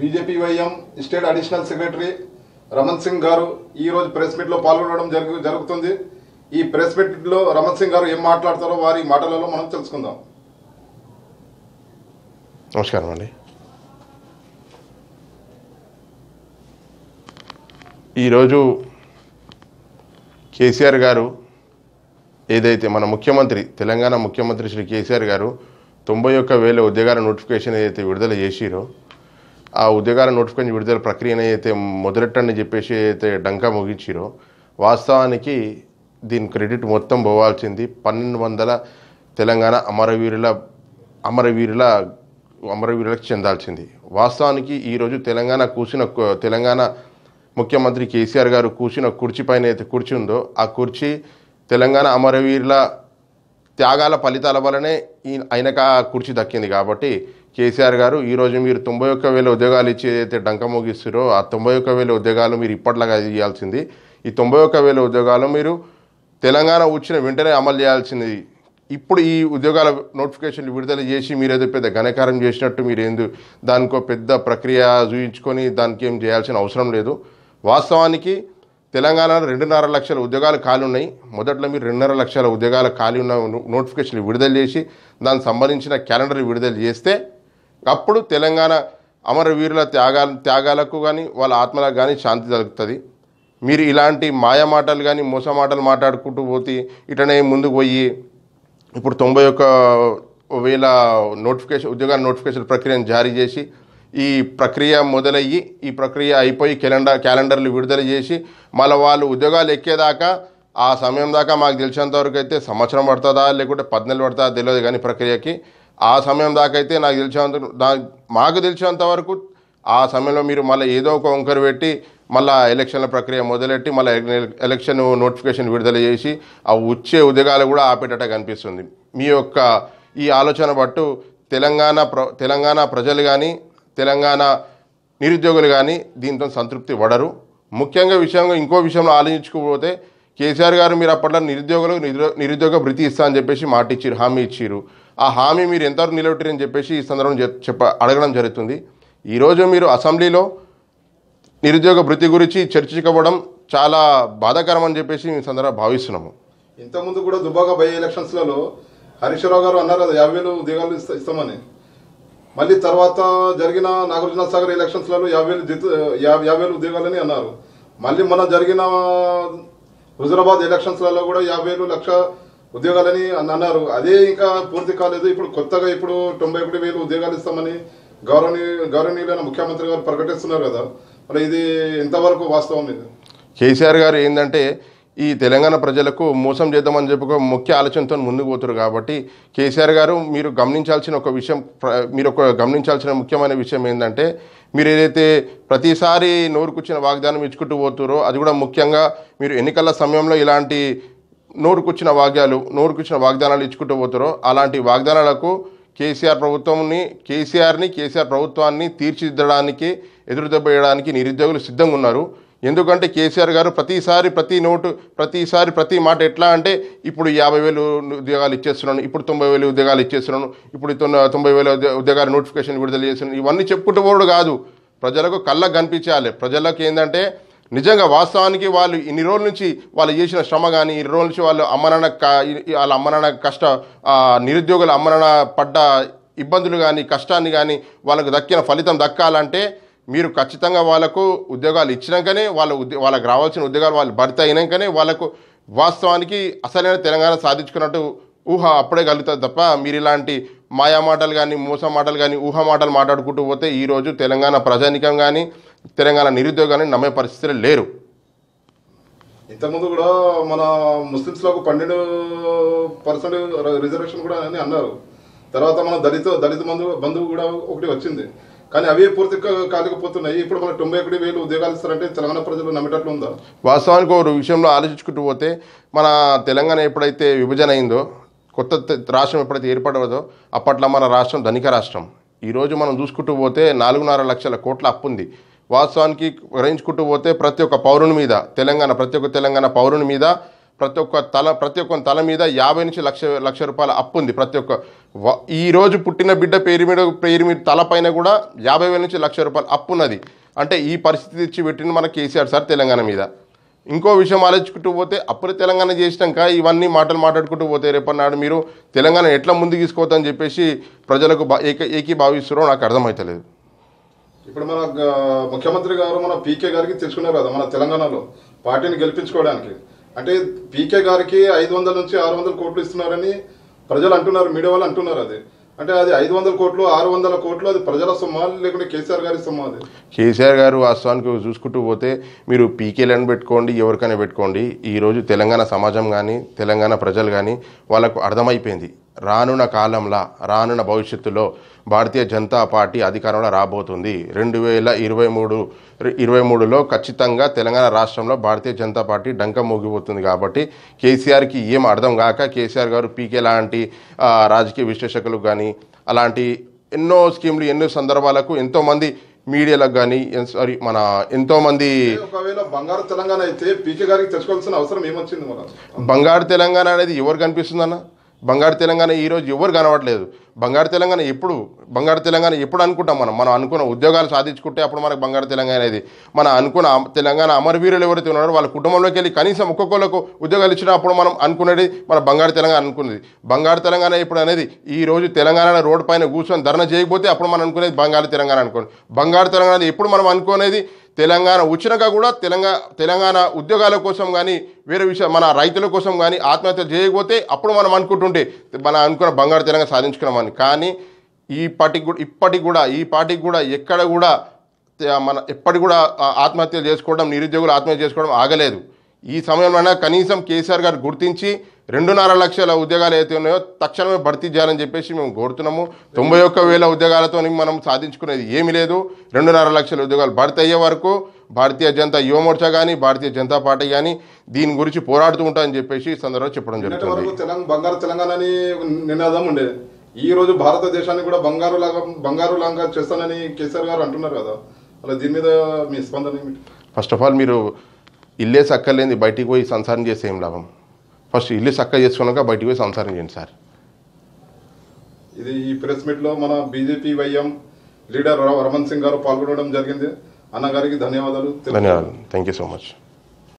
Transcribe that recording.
BJP YM state additional secretary Raman Singh గారు ఈరోజు press మీట్లో పాల్గొనడం జరుగు జరుగుతుంది ఈ ప్రెస్ మీట్లో రమణ్ సింగ్ గారు ఏం మాట్లాడతారో వారి మాటలలో మనం తెలుసుకుందాం నమస్కారం అండి ఈరోజు కేసీఆర్ గారు ఏదైతే మన ముఖ్యమంత్రి తెలంగాణ ముఖ్యమంత్రి శ్రీ కేసీఆర్ గారు తొంభై ఒక్క వేల ఉద్యోగాల నోటిఫికేషన్ ఏదైతే విడుదల చేసిరో ఆ ఉద్యోగాల నోటిఫికేషన్ విడుదల ప్రక్రియను అయితే మొదలెట్టని చెప్పేసి అయితే డంకా ముగించిరో వాస్తవానికి దీని క్రెడిట్ మొత్తం పోవాల్సింది పన్నెండు వందల తెలంగాణ అమరవీరుల అమరవీరుల అమరవీరులకు చెందాల్సింది వాస్తవానికి ఈరోజు తెలంగాణ కూసిన తెలంగాణ ముఖ్యమంత్రి కేసీఆర్ గారు కూర్చున్న కుర్చీ పైన అయితే కూర్చుందో ఆ కుర్చీ తెలంగాణ అమరవీరుల త్యాగాల ఫలితాల వలనే ఈ ఆయనక కుర్చీ దక్కింది కాబట్టి కేసీఆర్ గారు ఈరోజు మీరు తొంభై ఒక్క వేల ఉద్యోగాలు ఇచ్చి ఏదైతే డంక ముగిస్తారో ఆ తొంభై ఒక్క వేల ఉద్యోగాలు మీరు ఇప్పట్లాగా చేయాల్సింది ఈ తొంభై ఒక్క వేల ఉద్యోగాలు మీరు తెలంగాణ వచ్చిన వెంటనే అమలు చేయాల్సింది ఇప్పుడు ఈ ఉద్యోగాల నోటిఫికేషన్లు విడుదల చేసి మీరు ఏదో పెద్ద ఘనకారం చేసినట్టు మీరు ఏందు దానికో పెద్ద ప్రక్రియ చూయించుకొని దానికి ఏం చేయాల్సిన అవసరం లేదు వాస్తవానికి తెలంగాణలో రెండున్నర లక్షల ఉద్యోగాలు ఖాళీ ఉన్నాయి మొదట్లో మీరు రెండున్నర లక్షల ఉద్యోగాలు ఖాళీ ఉన్న నోటిఫికేషన్లు విడుదల చేసి దానికి సంబంధించిన క్యాలెండర్ విడుదల చేస్తే అప్పుడు తెలంగాణ అమరవీరుల త్యాగాల త్యాగాలకు కానీ వాళ్ళ ఆత్మలకు కానీ శాంతి దొరుకుతుంది మీరు ఇలాంటి మాటలు కానీ మాటలు మాట్లాడుకుంటూ పోతే ఇటనే ముందుకు పోయి ఇప్పుడు తొంభై ఒక్క వేల నోటిఫికేషన్ ఉద్యోగాల నోటిఫికేషన్ ప్రక్రియను జారీ చేసి ఈ ప్రక్రియ మొదలయ్యి ఈ ప్రక్రియ అయిపోయి క్యాలెండర్ క్యాలెండర్లు విడుదల చేసి మళ్ళీ వాళ్ళు ఉద్యోగాలు ఎక్కేదాకా ఆ సమయం దాకా మాకు తెలిసినంత వరకు అయితే సంవత్సరం పడుతుందా లేకుంటే పద్నెలు పడుతుందా తెలియదు కానీ ప్రక్రియకి ఆ సమయం దాకా అయితే నాకు తెలిసినంత మాకు తెలిసినంత వరకు ఆ సమయంలో మీరు మళ్ళీ ఏదో ఒక వంకరు పెట్టి మళ్ళీ ఎలక్షన్ల ప్రక్రియ మొదలెట్టి మళ్ళీ ఎలక్షన్ నోటిఫికేషన్ విడుదల చేసి ఆ వచ్చే ఉద్యోగాలు కూడా ఆపేటట్టు కనిపిస్తుంది మీ యొక్క ఈ ఆలోచన పట్టు తెలంగాణ ప్ర తెలంగాణ ప్రజలు కానీ తెలంగాణ నిరుద్యోగులు కానీ దీంతో సంతృప్తి పడరు ముఖ్యంగా విషయంగా ఇంకో విషయంలో ఆలోచించుకోకపోతే కేసీఆర్ గారు మీరు అప్పట్లో నిరుద్యోగులకు నిరుద్యోగ భృతి ఇస్తా అని చెప్పేసి మాట ఇచ్చారు హామీ ఇచ్చారు ఆ హామీ మీరు ఎంతవరకు నిలబెట్టారని చెప్పేసి ఈ సందర్భంలో చెప్ప అడగడం జరుగుతుంది ఈరోజు మీరు అసెంబ్లీలో నిరుద్యోగ భృతి గురించి చర్చించకపోవడం చాలా బాధాకరం అని చెప్పేసి మేము సందర్భంగా భావిస్తున్నాము ఇంతకుముందు కూడా దుబాగా బై ఎలక్షన్స్లలో హరీష్ రావు గారు అన్నారు యాభై వేలు ఉద్యోగాలు ఇస్తామని మళ్ళీ తర్వాత జరిగిన నాగార్జున సాగర్ ఎలక్షన్స్లలో యాభై వేలు యాభై వేలు ఉద్యోగాలని అన్నారు మళ్ళీ మన జరిగిన హుజరాబాద్ ఎలక్షన్స్లలో కూడా యాభై వేలు లక్ష ఉద్యోగాలని అన్నారు అదే ఇంకా పూర్తి కాలేదు ఇప్పుడు కొత్తగా ఇప్పుడు తొంభై ఒకటి వేలు ఉద్యోగాలు ఇస్తామని గౌరవనీయ గౌరవనీయులైన ముఖ్యమంత్రి గారు ప్రకటిస్తున్నారు కదా మరి ఇది ఎంతవరకు వాస్తవం ఇది కేసీఆర్ గారు ఏంటంటే ఈ తెలంగాణ ప్రజలకు మోసం చేద్దామని చెప్పి ఒక ముఖ్య ఆలోచనతో ముందుకు పోతారు కాబట్టి కేసీఆర్ గారు మీరు గమనించాల్సిన ఒక విషయం మీరు ఒక గమనించాల్సిన ముఖ్యమైన విషయం ఏంటంటే మీరు ఏదైతే ప్రతిసారి నోరుకొచ్చిన వాగ్దానం ఇచ్చుకుంటూ పోతురో అది కూడా ముఖ్యంగా మీరు ఎన్నికల సమయంలో ఇలాంటి నోరుకొచ్చిన నోరు నోరుకొచ్చిన వాగ్దానాలు ఇచ్చుకుంటూ పోతారో అలాంటి వాగ్దానాలకు కేసీఆర్ ప్రభుత్వంని కేసీఆర్ని కేసీఆర్ ప్రభుత్వాన్ని తీర్చిదిద్దడానికి ఎదురుదెబ్బ వేయడానికి నిరుద్యోగులు సిద్ధంగా ఉన్నారు ఎందుకంటే కేసీఆర్ గారు ప్రతిసారి ప్రతి నోటు ప్రతిసారి ప్రతి మాట ఎట్లా అంటే ఇప్పుడు యాభై వేలు ఉద్యోగాలు ఇచ్చేస్తున్నాను ఇప్పుడు తొంభై వేలు ఉద్యోగాలు ఇచ్చేస్తున్నాను ఇప్పుడు తొంభై వేల ఉద్యోగాలు నోటిఫికేషన్ విడుదల చేస్తున్నాను ఇవన్నీ చెప్పుకుంటూ కాదు ప్రజలకు కళ్ళకు కనిపించాలి ప్రజలకు ఏంటంటే నిజంగా వాస్తవానికి వాళ్ళు ఇన్ని రోజుల నుంచి వాళ్ళు చేసిన శ్రమ కానీ ఇన్ని రోజుల నుంచి వాళ్ళు అమ్మనాన్న వాళ్ళ అమ్మనాన్న కష్ట నిరుద్యోగుల అమ్మనాన్న పడ్డ ఇబ్బందులు కానీ కష్టాన్ని కానీ వాళ్ళకు దక్కిన ఫలితం దక్కాలంటే మీరు ఖచ్చితంగా వాళ్ళకు ఉద్యోగాలు ఇచ్చినాకనే వాళ్ళ ఉద్యో వాళ్ళకి రావాల్సిన ఉద్యోగాలు వాళ్ళు భర్తీ అయినాకనే వాళ్ళకు వాస్తవానికి అసలైన తెలంగాణ సాధించుకున్నట్టు ఊహ అప్పుడే కలుగుతుంది తప్ప మీరు ఇలాంటి మాయా మాటలు కానీ మోసం మాటలు కానీ ఊహ మాటలు మాట్లాడుకుంటూ పోతే ఈరోజు తెలంగాణ ప్రజానికం కానీ తెలంగాణ నిరుద్యోగాన్ని నమ్మే పరిస్థితులు లేరు ఇంతకుముందు కూడా మన ఒక పన్నెండు పర్సెంట్ రిజర్వేషన్ కూడా అని అన్నారు తర్వాత మన దళిత దళిత బంధువు బంధువు కూడా ఒకటి వచ్చింది కానీ అవే పూర్తి కాలేకపోతున్నాయి ఇప్పుడు మనకు తొంభై ఒకటి వేలు ఉద్యోగాలు ఇస్తారంటే తెలంగాణ ప్రజలు నమ్మేటట్లు ఉందా వాస్తవానికి ఒక విషయంలో ఆలోచించుకుంటూ పోతే మన తెలంగాణ ఎప్పుడైతే విభజన అయిందో కొత్త రాష్ట్రం ఎప్పుడైతే ఏర్పడదో అప్పట్లో మన రాష్ట్రం ధనిక రాష్ట్రం ఈరోజు మనం చూసుకుంటూ పోతే నాలుగున్నర లక్షల కోట్ల అప్పు ఉంది వాస్తవానికి గ్రహించుకుంటూ పోతే ప్రతి ఒక్క పౌరుని మీద తెలంగాణ ప్రతి ఒక్క తెలంగాణ పౌరుని మీద ప్రతి ఒక్క తల ప్రతి ఒక్క తల మీద యాభై నుంచి లక్ష లక్ష రూపాయల అప్పు ఉంది ప్రతి ఒక్క ఈ రోజు పుట్టిన బిడ్డ పేరు మీద పేరు మీద తలపైన కూడా యాభై వేల నుంచి లక్ష రూపాయలు అప్పు ఉన్నది అంటే ఈ పరిస్థితి తెచ్చి పెట్టింది మన కేసీఆర్ సార్ తెలంగాణ మీద ఇంకో విషయం ఆలోచుకుంటూ పోతే అప్పుడు తెలంగాణ చేసినాక ఇవన్నీ మాటలు మాట్లాడుకుంటూ పోతే రేపన్నాడు మీరు తెలంగాణ ఎట్లా ముందు తీసుకోవద్దని చెప్పేసి ప్రజలకు ఏక భావిస్తున్నారో నాకు అర్థమవుతలేదు ఇప్పుడు మన ముఖ్యమంత్రి గారు మన పీకే గారికి తెలుసుకున్నారు కదా మన తెలంగాణలో పార్టీని గెలిపించుకోవడానికి అంటే పీకే గారికి ఐదు వందల నుంచి ఆరు వందల కోట్లు ఇస్తున్నారని ప్రజలు అంటున్నారు మీడియా వాళ్ళు అంటున్నారు అది అంటే అది ఐదు వందల కోట్లు ఆరు వందల కోట్లు అది ప్రజల సొమ్మా లేకుంటే కేసీఆర్ గారి సొమ్మా అది కేసీఆర్ గారు వాస్తవానికి చూసుకుంటూ పోతే మీరు పీకేలను పెట్టుకోండి ఎవరికైనా పెట్టుకోండి ఈరోజు తెలంగాణ సమాజం కానీ తెలంగాణ ప్రజలు కానీ వాళ్ళకు అర్థమైపోయింది రానున్న కాలంలో రానున్న భవిష్యత్తులో భారతీయ జనతా పార్టీ అధికారంలో రాబోతుంది రెండు వేల ఇరవై మూడు ఇరవై మూడులో ఖచ్చితంగా తెలంగాణ రాష్ట్రంలో భారతీయ జనతా పార్టీ డంక మోగిపోతుంది కాబట్టి కేసీఆర్కి ఏం అర్థం కాక కేసీఆర్ గారు పీకే లాంటి రాజకీయ విశ్లేషకులు కానీ అలాంటి ఎన్నో స్కీమ్లు ఎన్నో సందర్భాలకు ఎంతోమంది మీడియాలకు కానీ సారీ మన ఎంతో మంది బంగారు తెలంగాణ అయితే పీకే గారికి తెచ్చుకోవాల్సిన అవసరం ఏమొచ్చింది మన బంగారు తెలంగాణ అనేది ఎవరు కనిపిస్తుందన్నా బంగారు తెలంగాణ ఈరోజు ఎవరు కనబడలేదు బంగారు తెలంగాణ ఎప్పుడు బంగారు తెలంగాణ ఎప్పుడు అనుకుంటాం మనం మనం అనుకున్న ఉద్యోగాలు సాధించుకుంటే అప్పుడు మనకు బంగారు తెలంగాణ అనేది మన అనుకున్న తెలంగాణ అమరవీరులు ఎవరైతే ఉన్నారో వాళ్ళ కుటుంబంలోకి వెళ్ళి కనీసం ఒక్కొక్కరికి ఉద్యోగాలు ఇచ్చినా అప్పుడు మనం అనుకునేది మన బంగారు తెలంగాణ అనుకున్నది బంగారు తెలంగాణ ఇప్పుడు అనేది ఈ రోజు తెలంగాణ రోడ్డు పైన కూర్చొని ధరణ చేయకపోతే అప్పుడు మనం అనుకునేది బంగారు తెలంగాణ అనుకోండి బంగారు తెలంగాణ ఎప్పుడు మనం అనుకునేది తెలంగాణ వచ్చినాక కూడా తెలంగాణ తెలంగాణ ఉద్యోగాల కోసం కానీ వేరే విషయం మన రైతుల కోసం కానీ ఆత్మహత్యలు చేయకపోతే అప్పుడు మనం అనుకుంటుంటే మనం అనుకున్న బంగారు తెలంగాణ సాధించుకున్నామని కానీ ఈ పార్టీకి కూడా ఇప్పటికి కూడా ఈ పార్టీకి కూడా ఎక్కడ కూడా మన ఎప్పటికి కూడా ఆత్మహత్యలు చేసుకోవడం నిరుద్యోగులు ఆత్మహత్య చేసుకోవడం ఆగలేదు ఈ సమయంలో కనీసం కేసీఆర్ గారు గుర్తించి రెండున్నర లక్షల ఉద్యోగాలు అయితే ఉన్నాయో తక్షణమే భర్తీ చేయాలని చెప్పేసి మేము కోరుతున్నాము తొంభై ఒక్క వేల ఉద్యోగాలతో మనం సాధించుకునేది ఏమీ లేదు రెండున్నర లక్షల ఉద్యోగాలు భర్తీ అయ్యే వరకు భారతీయ జనతా యువ మోర్చా కానీ భారతీయ జనతా పార్టీ కానీ దీని గురించి పోరాడుతూ ఉంటామని చెప్పేసి ఈ సందర్భంలో చెప్పడం జరుగుతుంది బంగారు తెలంగాణ నినాదం ఉండేది ఈ రోజు భారతదేశాన్ని కూడా బంగారు లాగా బంగారు లాగా చేస్తానని కేసీఆర్ గారు అంటున్నారు కదా అలా దీని మీద మీ స్పందన ఫస్ట్ ఆఫ్ ఆల్ మీరు ఇల్లే సక్కర్లేని బయటికి పోయి సంసారం చేసే ఏం లాభం ఫస్ట్ ఇల్లు చక్కగా చేసుకున్నాక బయటికి పోయి సంసారం చేయండి సార్ ఇది ఈ ప్రెస్ మీట్లో మన BJP YM leader Raman Singh గారు పాల్గొనడం జరిగింది అన్నగారికి ధన్యవాదాలు ధన్యవాదాలు థ్యాంక్ సో మచ్